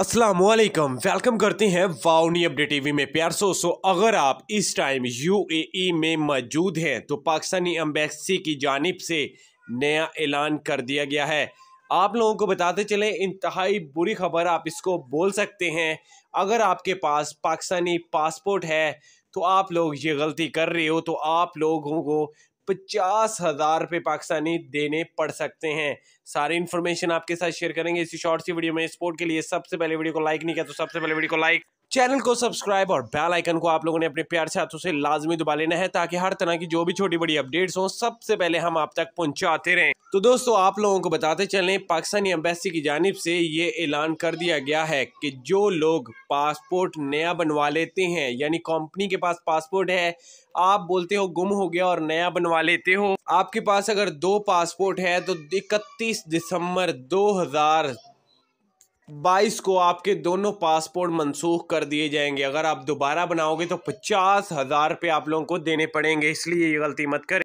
Aslam welcome करते हैं वाउनी update TV में प्यार सो सो अगर आप इस टाइम यूएई में मौजूद हैं तो पाकिस्तानी एम्बेसी की जानब से नया ऐलान कर दिया गया है आप लोगों को बताते चले इंतहाई बुरी खबर आप इसको बोल सकते हैं अगर आपके पास पाकिस्तानी पासपोर्ट है तो आप लोग ये गलती कर रहे हो तो आप लोगों को पचास हज़ार रुपए पाकिस्तानी देने पड़ सकते हैं सारी इन्फॉर्मेशन आपके साथ शेयर करेंगे इसी शॉर्ट सी वीडियो में स्पोर्ट के लिए सबसे पहले वीडियो को लाइक नहीं किया तो सबसे पहले वीडियो को लाइक चैनल को सब्सक्राइब और बेल आइकन को आप लोगों ने अपने प्यार से हाथों से लाजमी दबा लेना है ताकि हर तरह की जो भी छोटी बड़ी अपडेट्स हो सबसे पहले हम आप तक पहुंचाते रहें तो दोस्तों आप लोगों को बताते चलें पाकिस्तानी एम्बेसी की जानब से ये ऐलान कर दिया गया है कि जो लोग पासपोर्ट नया बनवा लेते हैं यानी कंपनी के पास पासपोर्ट है आप बोलते हो गुम हो गया और नया बनवा लेते हो आपके पास अगर दो पासपोर्ट है तो इकतीस दिसंबर दो बाईस को आपके दोनों पासपोर्ट मनसूख कर दिए जाएंगे अगर आप दोबारा बनाओगे तो पचास हज़ार रुपये आप लोगों को देने पड़ेंगे इसलिए ये गलती मत करें